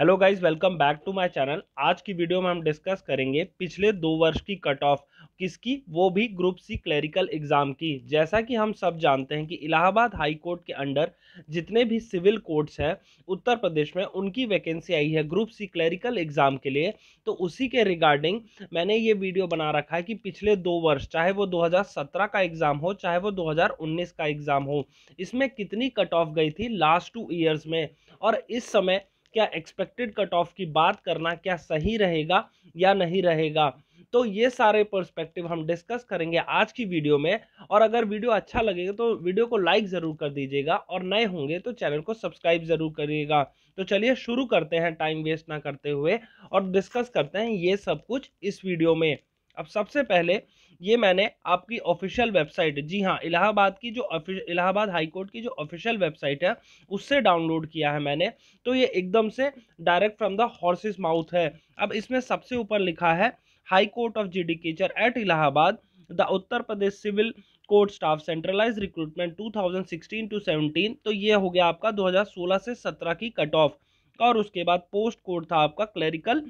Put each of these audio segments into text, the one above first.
hello guys welcome back to my channel आज की video में हम डिस्कस करेंगे पिछले दो वर्ष की कट ऑफ किसकी वो भी ग्रुप सी क्लेरिकल एग्ज़ाम की जैसा कि हम सब जानते हैं कि इलाहाबाद हाई कोर्ट के अंडर जितने भी सिविल कोर्ट्स हैं उत्तर प्रदेश में उनकी वैकेंसी आई है ग्रुप सी क्लेरिकल एग्ज़ाम के लिए तो उसी के रिगार्डिंग मैंने ये वीडियो बना रखा है कि पिछले दो वर्ष चाहे वो दो का एग्ज़ाम हो चाहे वो दो का एग्ज़ाम हो इसमें कितनी कट ऑफ गई थी लास्ट टू ईयर्स में और इस समय क्या एक्सपेक्टेड कट ऑफ की बात करना क्या सही रहेगा या नहीं रहेगा तो ये सारे पर्सपेक्टिव हम डिस्कस करेंगे आज की वीडियो में और अगर वीडियो अच्छा लगेगा तो वीडियो को लाइक ज़रूर कर दीजिएगा और नए होंगे तो चैनल को सब्सक्राइब ज़रूर करिएगा तो चलिए शुरू करते हैं टाइम वेस्ट ना करते हुए और डिस्कस करते हैं ये सब कुछ इस वीडियो में अब सबसे पहले ये मैंने आपकी ऑफिशियल वेबसाइट जी हाँ इलाहाबाद की जो इलाहाबाद हाईकोर्ट की जो ऑफिशियल वेबसाइट है उससे डाउनलोड किया है मैंने तो ये एकदम से direct from the horse's mouth है अब इसमें सबसे ऊपर लिखा है high court of judicature at Allahabad the Uttar Pradesh civil court staff centralize recruitment 2016 to 17 तो ये हो गया आपका 2016 से 17 की कट ऑफ और उसके बाद पोस्ट कोड था आपका क्लरिकल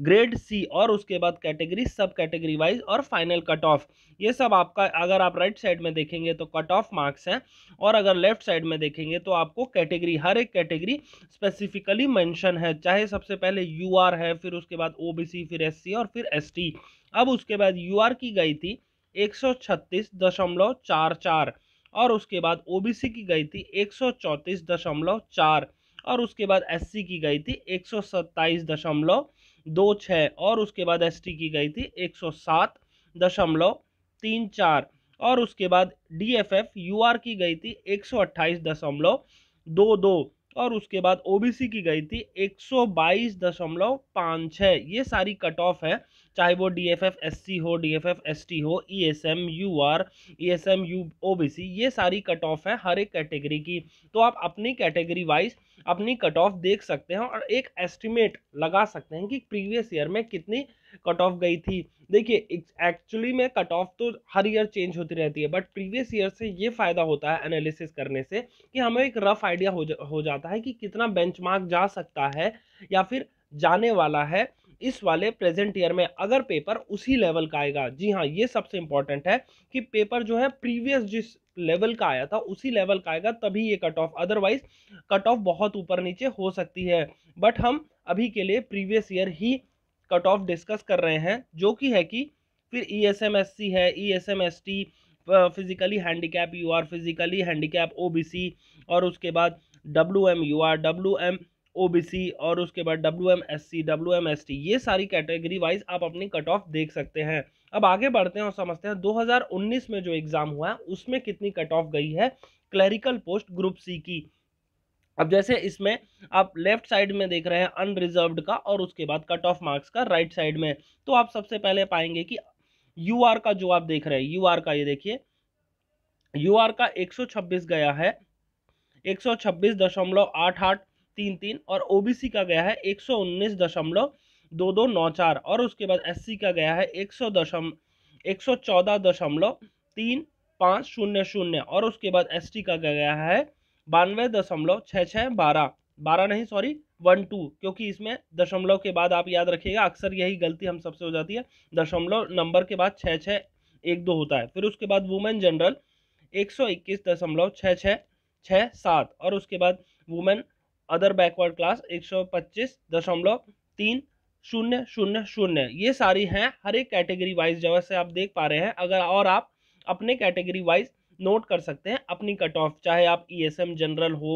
ग्रेड सी और उसके बाद कैटेगरी सब कैटेगरी वाइज और फाइनल कट ऑफ ये सब आपका अगर आप राइट right साइड में देखेंगे तो कट ऑफ मार्क्स हैं और अगर लेफ्ट साइड में देखेंगे तो आपको कैटेगरी हर एक कैटेगरी स्पेसिफिकली मेंशन है चाहे सबसे पहले यू आर है फिर उसके बाद ओ बी सी फिर एस सी और फिर एस टी अब उसके बाद यू आर की गई थी एक सौ छत्तीस दशमलव चार चार और उसके बाद ओ बी सी की गई थी एक सौ चौंतीस दशमलव चार और उसके बाद एस सी की गई थी एक सौ सत्ताईस दशमलव दो छः और उसके बाद एस की गई थी एक सौ सात दशमलव तीन चार और उसके बाद D F F U R की गई थी एक सौ अट्ठाईस दशमलव दो दो और उसके बाद ओबीसी की गई थी एक सौ बाईस दशमलव पाँच छः ये सारी कट ऑफ है चाहे वो D F F S C हो D F F S T हो E S M U R E S M U O B C ये सारी कट ऑफ है हर एक कैटेगरी की तो आप अपनी कैटेगरी वाइज अपनी कट ऑफ देख सकते हैं और एक एस्टिमेट लगा सकते हैं कि प्रीवियस ईयर में कितनी कट ऑफ गई थी देखिए एक्चुअली में कट ऑफ तो हर ईयर चेंज होती रहती है बट प्रीवियस ईयर से ये फ़ायदा होता है एनालिसिस करने से कि हमें एक रफ आइडिया हो, जा, हो जाता है कि कितना बेंचमार्क जा सकता है या फिर जाने वाला है इस वाले प्रेजेंट ईयर में अगर पेपर उसी लेवल का आएगा जी हाँ ये सबसे इंपॉर्टेंट है कि पेपर जो है प्रीवियस जिस लेवल का आया था उसी लेवल का आएगा तभी ये cut off otherwise cut off बहुत ऊपर नीचे हो सकती है बट हम अभी के लिए प्रीवियस ईयर ही कट ऑफ डिस्कस कर रहे हैं जो कि है कि फिर E S M S C है E S M S T physically handicap U R physically handicap O B C और उसके बाद W M U R W M OBC और उसके बाद W M S C W M S T ये सारी category wise आप अपनी कट ऑफ देख सकते हैं अब आगे बढ़ते हैं और समझते हैं 2019 में जो एग्ज़ाम हुआ है उसमें कितनी कट ऑफ गई है क्लरिकल पोस्ट ग्रुप सी की अब जैसे इसमें आप लेफ्ट साइड में देख रहे हैं अनरिजर्व का और उसके बाद कट ऑफ मार्क्स का राइट right साइड में तो आप सबसे पहले पाएंगे कि यू आर का जो आप देख रहे हैं यू आर का ये देखिए यू आर का एक गया है एक तीन तीन और ओबीसी का गया है एक सौ उन्नीस दशमलव दो दो नौ चार और उसके बाद एससी का गया है एक सौ दशम एक सौ चौदह दशमलव तीन पाँच शून्य शून्य और उसके बाद एसटी का गया है बानवे दशमलव छः छः बारह बारह नहीं सॉरी वन टू क्योंकि इसमें दशमलव के बाद आप याद रखिएगा अक्सर यही गलती हम सबसे हो जाती है दशमलव नंबर के बाद छः छः एक दो होता है फिर उसके बाद वुमेन जनरल एक सौ इक्कीस दशमलव छः छः छः सात और उसके बाद वुमेन अदर बैकवर्ड क्लास एक सौ पच्चीस दशमलव तीन शून्य शून्य शून्य ये सारी हैं हर एक कैटेगरी वाइज जैसे आप देख पा रहे हैं अगर और आप अपने कैटेगरी वाइज नोट कर सकते हैं अपनी कट ऑफ चाहे आप ई एस एम जनरल हो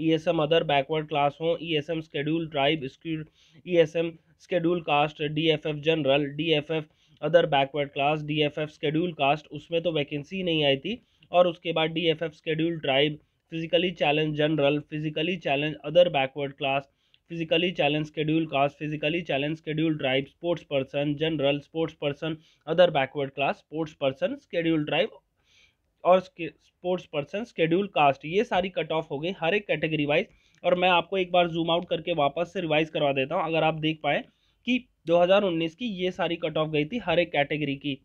E S M other backward class हो E S M schedule tribe E S M schedule caste D F F general D F F other backward class D F F schedule caste उसमें तो vacancy नहीं आई थी और उसके बाद D F F schedule tribe physically challenge general physically challenge other backward class physically challenge schedule caste physically challenge schedule tribe sports person general sports person other backward class sports person schedule tribe और sports person schedule caste ये सारी cut off हो गई हर एक category wise और मैं आपको एक बार जूम आउट करके वापस से रिवाइज करवा देता हूँ अगर आप देख पाए कि दो हज़ार उन्नीस की ये सारी कट ऑफ गई थी हर एक कैटेगरी की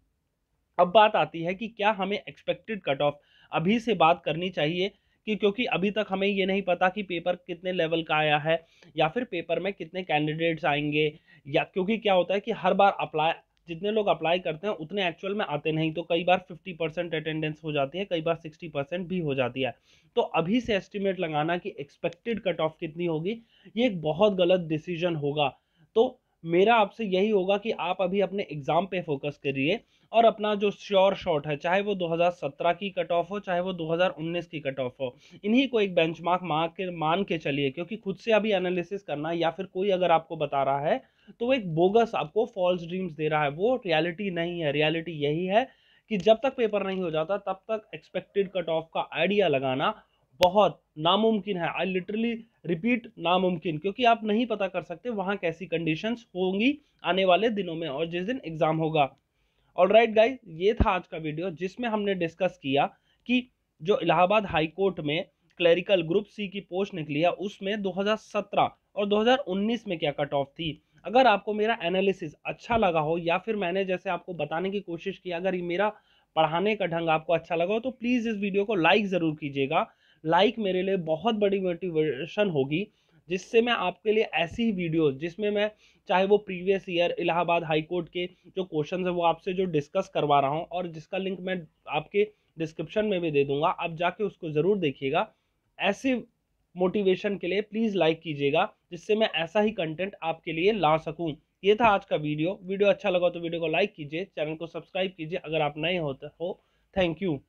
अब बात आती है कि क्या हमें एक्सपेक्टेड कट ऑफ अभी से बात करनी चाहिए कि क्योंकि अभी तक हमें ये नहीं पता कि पेपर कितने लेवल का आया है या फिर पेपर में कितने कैंडिडेट्स आएंगे या क्योंकि क्या होता है कि हर बार अप्लाई जितने लोग अप्लाई करते हैं उतने एक्चुअल में आते नहीं तो कई बार 50 परसेंट अटेंडेंस हो जाती है कई बार 60 परसेंट भी हो जाती है तो अभी से एस्टिमेट लगाना कि एक्सपेक्टेड कट ऑफ कितनी होगी ये एक बहुत गलत डिसीजन होगा तो मेरा आपसे यही होगा कि आप अभी अपने एग्ज़ाम पे फोकस करिए और अपना जो श्योर शॉट है चाहे वो 2017 की कट ऑफ हो चाहे वो 2019 की कट ऑफ हो इन्हीं को एक बेंच मार्क के मान के चलिए क्योंकि खुद से अभी एनालिसिस करना या फिर कोई अगर आपको बता रहा है तो वो एक बोगस आपको फॉल्स ड्रीम्स दे रहा है वो रियलिटी नहीं है रियलिटी यही है कि जब तक पेपर नहीं हो जाता तब तक एक्सपेक्टेड कट ऑफ का आइडिया लगाना बहुत नामुमकिन है आई लिटरली रिपीट नामुमकिन क्योंकि आप नहीं पता कर सकते वहाँ कैसी कंडीशंस होंगी आने वाले दिनों में और जिस दिन एग्ज़ाम होगा ऑल राइट गाइज ये था आज का वीडियो जिसमें हमने डिस्कस किया कि जो इलाहाबाद हाई कोर्ट में क्लरिकल ग्रुप सी की पोस्ट निकली है उसमें 2017 और 2019 में क्या कट ऑफ थी अगर आपको मेरा एनालिसिस अच्छा लगा हो या फिर मैंने जैसे आपको बताने की कोशिश की अगर ये मेरा पढ़ाने का ढंग आपको अच्छा लगा हो तो प्लीज़ इस वीडियो को लाइक ज़रूर कीजिएगा लाइक मेरे लिए बहुत बड़ी मोटिवेशन होगी जिससे मैं आपके लिए ऐसी ही वीडियोस जिसमें मैं चाहे वो previous year Allahabad high court के जो क्वेश्चन है वो आपसे जो डिस्कस करवा रहा हूँ और जिसका लिंक मैं आपके डिस्क्रिप्शन में भी दे दूंगा आप जाके उसको ज़रूर देखिएगा ऐसे मोटिवेशन के लिए प्लीज़ लाइक कीजिएगा जिससे मैं ऐसा ही कंटेंट आपके लिए ला सकूँ ये था आज का वीडियो वीडियो अच्छा लगा तो वीडियो को लाइक कीजिए चैनल को सब्सक्राइब कीजिए अगर आप नए होते हो थैंक तो यू